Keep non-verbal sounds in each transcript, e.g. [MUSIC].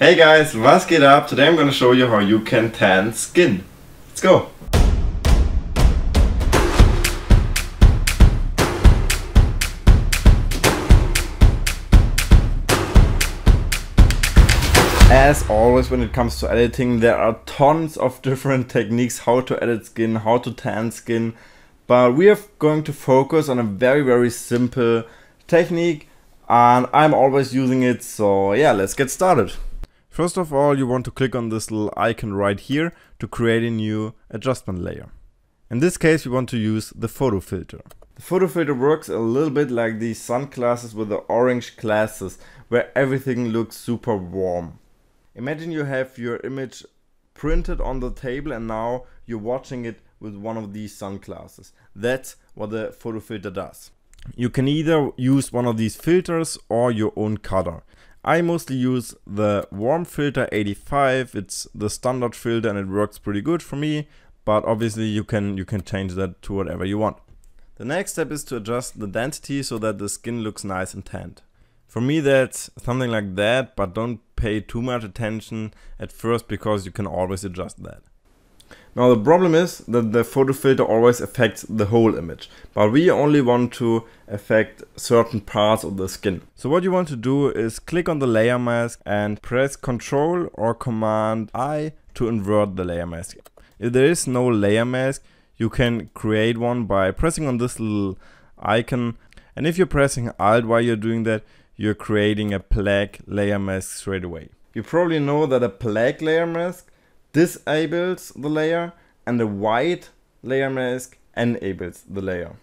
Hey guys, was get up? Today I'm gonna show you how you can tan skin. Let's go! As always when it comes to editing there are tons of different [LAUGHS] techniques how to edit skin, how to tan skin but we are going to focus on a very very simple technique and I'm always using it so yeah let's get started. First of all, you want to click on this little icon right here to create a new adjustment layer. In this case, we want to use the photo filter. The photo filter works a little bit like these sunglasses with the orange glasses, where everything looks super warm. Imagine you have your image printed on the table and now you're watching it with one of these sunglasses. That's what the photo filter does. You can either use one of these filters or your own color. I mostly use the warm filter 85. It's the standard filter and it works pretty good for me, but obviously you can you can change that to whatever you want. The next step is to adjust the density so that the skin looks nice and tanned. For me that's something like that, but don't pay too much attention at first because you can always adjust that. Now the problem is that the photo filter always affects the whole image, but we only want to affect certain parts of the skin. So what you want to do is click on the layer mask and press Ctrl or Command I to invert the layer mask. If there is no layer mask, you can create one by pressing on this little icon. And if you're pressing Alt while you're doing that, you're creating a black layer mask straight away. You probably know that a black layer mask disables the layer and the white layer mask enables the layer.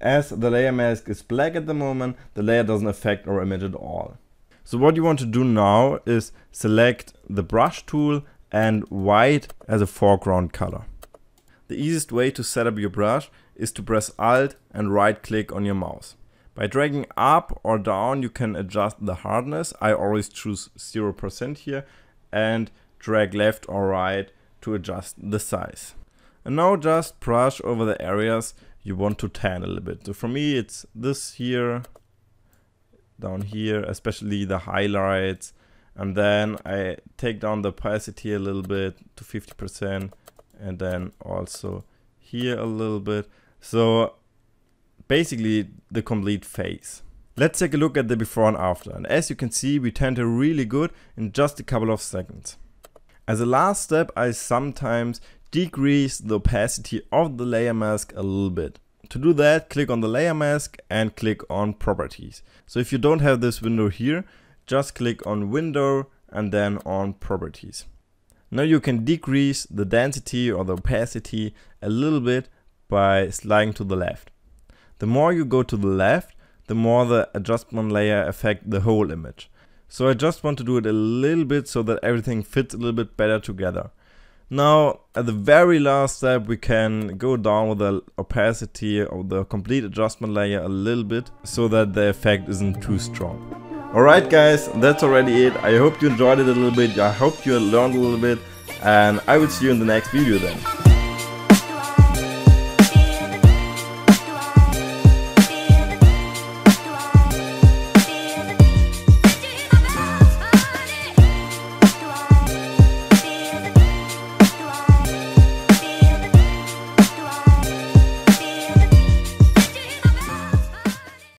As the layer mask is black at the moment, the layer doesn't affect our image at all. So what you want to do now is select the brush tool and white as a foreground color. The easiest way to set up your brush is to press Alt and right click on your mouse. By dragging up or down you can adjust the hardness, I always choose 0% here, and drag left or right to adjust the size. And now just brush over the areas you want to tan a little bit. So for me it's this here, down here, especially the highlights. And then I take down the opacity a little bit to 50% and then also here a little bit. So basically the complete face. Let's take a look at the before and after. And as you can see, we turned her really good in just a couple of seconds. As a last step, I sometimes decrease the opacity of the layer mask a little bit. To do that, click on the layer mask and click on properties. So if you don't have this window here, just click on window and then on properties. Now you can decrease the density or the opacity a little bit by sliding to the left. The more you go to the left, the more the adjustment layer affect the whole image. So I just want to do it a little bit so that everything fits a little bit better together. Now, at the very last step, we can go down with the opacity of the complete adjustment layer a little bit so that the effect isn't too strong. Alright guys, that's already it. I hope you enjoyed it a little bit. I hope you learned a little bit. And I will see you in the next video then.